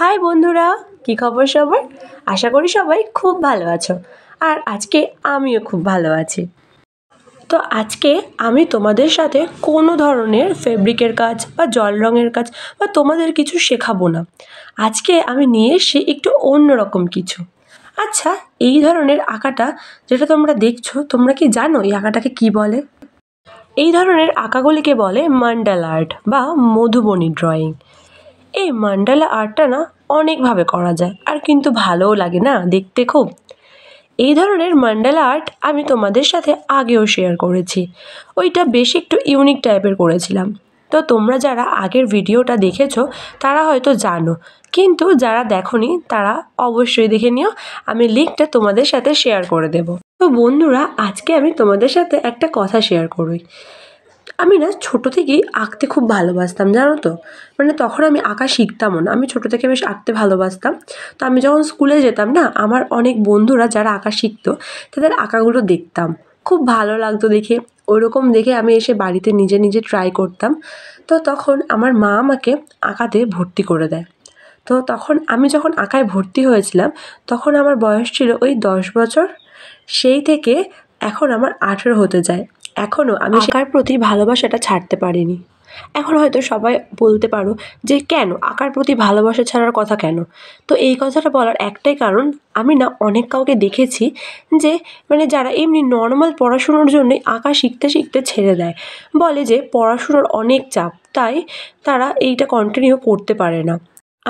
high বন্ধুরা কি খবর সবার আশা করি সবাই খুব ভালো আছো আর আজকে আমিও খুব ভালো আছি তো আজকে আমি তোমাদের সাথে কোনো ধরনের ফেব্রিকের কাজ বা জল রঙের কাজ বা তোমাদের কিছু শেখাবো না আজকে আমি নিয়ে এসে একটু অন্যরকম কিছু আচ্ছা এই ধরনের আঁকাটা যেটা তোমরা দেখছো তোমরা কি জানো এই আঁকাটাকে কি বলে এই ধরনের আঁকাগুলিকে বলে মান্ডাল আর্ট বা মধুবনী ড্রয়িং এই মান্ডালা আর্টটা না অনেকভাবে করা যায় আর কিন্তু ভালোও লাগে না দেখতে খুব এই ধরনের মান্ডালা আর্ট আমি তোমাদের সাথে আগেও শেয়ার করেছি ওইটা বেশি একটু ইউনিক টাইপের করেছিলাম তো তোমরা যারা আগের ভিডিওটা দেখেছো তারা হয়তো জানো কিন্তু যারা দেখনি তারা অবশ্যই দেখে নিও আমি লিঙ্কটা তোমাদের সাথে শেয়ার করে দেব তো বন্ধুরা আজকে আমি তোমাদের সাথে একটা কথা শেয়ার করি আমি না ছোটো থেকেই আঁকতে খুব ভালোবাসতাম জানো তো মানে তখন আমি আঁকা শিখতামও না আমি ছোটো থেকে বেশ আঁকতে ভালোবাসতাম তো আমি যখন স্কুলে যেতাম না আমার অনেক বন্ধুরা যারা আঁকা শিখতো তাদের আঁকাগুলো দেখতাম খুব ভালো লাগতো দেখে ওরকম দেখে আমি এসে বাড়িতে নিজে নিজে ট্রাই করতাম তো তখন আমার মা আমাকে আঁকাতে ভর্তি করে দেয় তো তখন আমি যখন আঁকায় ভর্তি হয়েছিলাম তখন আমার বয়স ছিল ওই দশ বছর সেই থেকে এখন আমার আঠেরো হতে যায় এখনও আমি শেখার প্রতি ভালোবাসাটা ছাড়তে পারিনি এখন হয়তো সবাই বলতে পারো যে কেন আঁকার প্রতি ভালোবাসা ছাড়ার কথা কেন তো এই কথাটা বলার একটাই কারণ আমি না অনেক কাউকে দেখেছি যে মানে যারা এমনি নর্মাল পড়াশুনোর জন্যই আঁকা শিখতে শিখতে ছেড়ে দেয় বলে যে পড়াশুনোর অনেক চাপ তাই তারা এইটা কন্টিনিউ করতে পারে না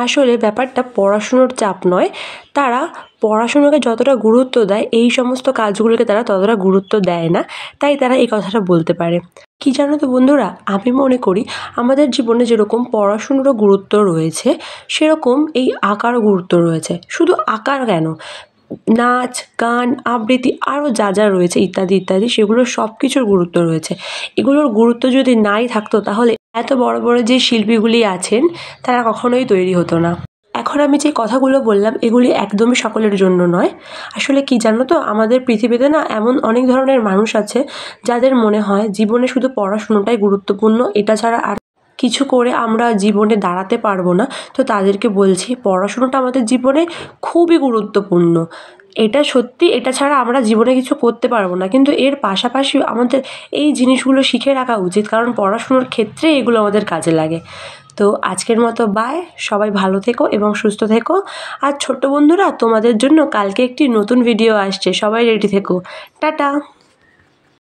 আসলে ব্যাপারটা পড়াশুনোর চাপ নয় তারা পড়াশুনোকে যতটা গুরুত্ব দেয় এই সমস্ত কাজগুলোকে তারা ততটা গুরুত্ব দেয় না তাই তারা এই কথাটা বলতে পারে কি জানো তো বন্ধুরা আমি মনে করি আমাদের জীবনে যেরকম পড়াশুনোরও গুরুত্ব রয়েছে সেরকম এই আঁকারও গুরুত্ব রয়েছে শুধু আঁকার কেন নাচ গান আবৃত্তি আরও যা যা রয়েছে ইত্যাদি ইত্যাদি সেগুলোর সব কিছুর গুরুত্ব রয়েছে এগুলোর গুরুত্ব যদি নাই থাকতো তাহলে এত বড় বড় যে শিল্পীগুলি আছেন তারা কখনোই তৈরি হতো না এখন আমি যে কথাগুলো বললাম এগুলি একদমই সকলের জন্য নয় আসলে কি জানো তো আমাদের পৃথিবীতে না এমন অনেক ধরনের মানুষ আছে যাদের মনে হয় জীবনে শুধু পড়াশুনোটাই গুরুত্বপূর্ণ এটা ছাড়া আর কিছু করে আমরা জীবনে দাঁড়াতে পারবো না তো তাদেরকে বলছি পড়াশুনোটা আমাদের জীবনে খুবই গুরুত্বপূর্ণ এটা সত্যি এটা ছাড়া আমরা জীবনে কিছু করতে পারবো না কিন্তু এর পাশাপাশি আমাদের এই জিনিসগুলো শিখে রাখা উচিত কারণ পড়াশুনোর ক্ষেত্রে এগুলো আমাদের কাজে লাগে তো আজকের মতো বাই সবাই ভালো থেকো এবং সুস্থ থেকো আর ছোট্ট বন্ধুরা তোমাদের জন্য কালকে একটি নতুন ভিডিও আসছে সবাই রেডি থেকো টাটা